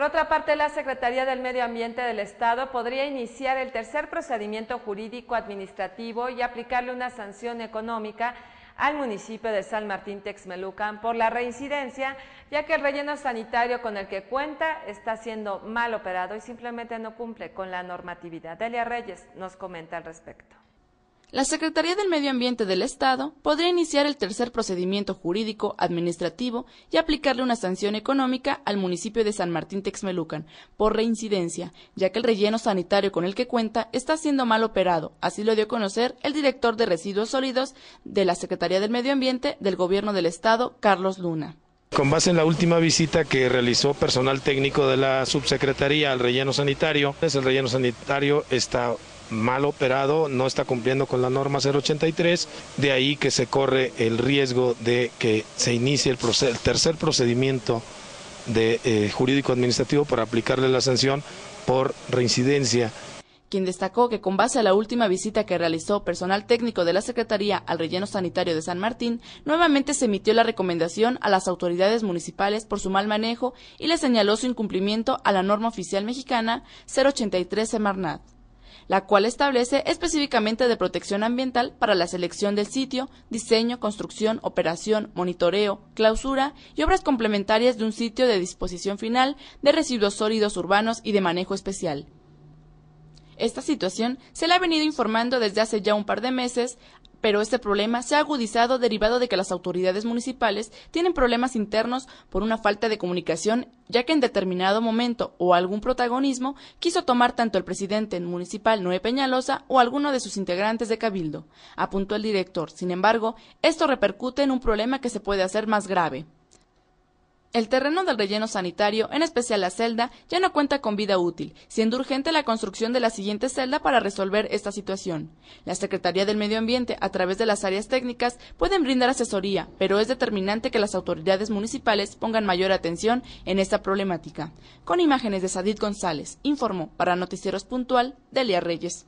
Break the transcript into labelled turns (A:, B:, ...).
A: Por otra parte, la Secretaría del Medio Ambiente del Estado podría iniciar el tercer procedimiento jurídico administrativo y aplicarle una sanción económica al municipio de San Martín Texmelucan por la reincidencia, ya que el relleno sanitario con el que cuenta está siendo mal operado y simplemente no cumple con la normatividad. Delia Reyes nos comenta al respecto
B: la Secretaría del Medio Ambiente del Estado podría iniciar el tercer procedimiento jurídico administrativo y aplicarle una sanción económica al municipio de San Martín Texmelucan por reincidencia, ya que el relleno sanitario con el que cuenta está siendo mal operado, así lo dio a conocer el director de residuos sólidos de la Secretaría del Medio Ambiente del Gobierno del Estado, Carlos Luna.
C: Con base en la última visita que realizó personal técnico de la subsecretaría al relleno sanitario, el relleno sanitario está mal operado, no está cumpliendo con la norma 083, de ahí que se corre el riesgo de que se inicie el, tercer procedimiento de eh, jurídico administrativo para aplicarle la sanción por reincidencia
B: quien destacó que con base a la última visita que realizó personal técnico de la Secretaría al relleno sanitario de San Martín, nuevamente se emitió la recomendación a las autoridades municipales por su mal manejo y le señaló su incumplimiento a la norma oficial mexicana 083 Semarnat la cual establece específicamente de protección ambiental para la selección del sitio, diseño, construcción, operación, monitoreo, clausura y obras complementarias de un sitio de disposición final de residuos sólidos urbanos y de manejo especial. Esta situación se le ha venido informando desde hace ya un par de meses pero este problema se ha agudizado derivado de que las autoridades municipales tienen problemas internos por una falta de comunicación, ya que en determinado momento o algún protagonismo quiso tomar tanto el presidente municipal Noé Peñalosa o alguno de sus integrantes de Cabildo, apuntó el director. Sin embargo, esto repercute en un problema que se puede hacer más grave. El terreno del relleno sanitario, en especial la celda, ya no cuenta con vida útil, siendo urgente la construcción de la siguiente celda para resolver esta situación. La Secretaría del Medio Ambiente, a través de las áreas técnicas, pueden brindar asesoría, pero es determinante que las autoridades municipales pongan mayor atención en esta problemática. Con imágenes de Sadid González, informó para Noticieros Puntual, Delia Reyes.